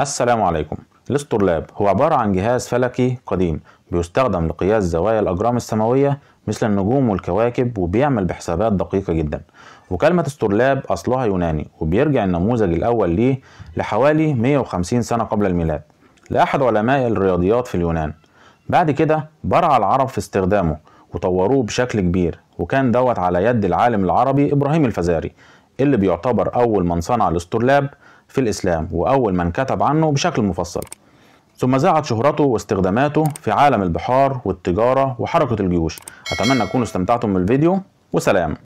السلام عليكم الاسترلاب هو عبارة عن جهاز فلكي قديم بيستخدم لقياس زوايا الأجرام السماوية مثل النجوم والكواكب وبيعمل بحسابات دقيقة جدا وكلمة استرلاب أصلها يوناني وبيرجع النموذج الأول ليه لحوالي 150 سنة قبل الميلاد لأحد علماء الرياضيات في اليونان بعد كده برع العرب في استخدامه وطوروه بشكل كبير وكان دوت على يد العالم العربي إبراهيم الفزاري اللي بيعتبر أول من صنع الاسترلاب في الإسلام وأول من كتب عنه بشكل مفصل ثم زاعت شهرته واستخداماته في عالم البحار والتجارة وحركة الجيوش أتمنى تكونوا استمتعتم بالفيديو وسلام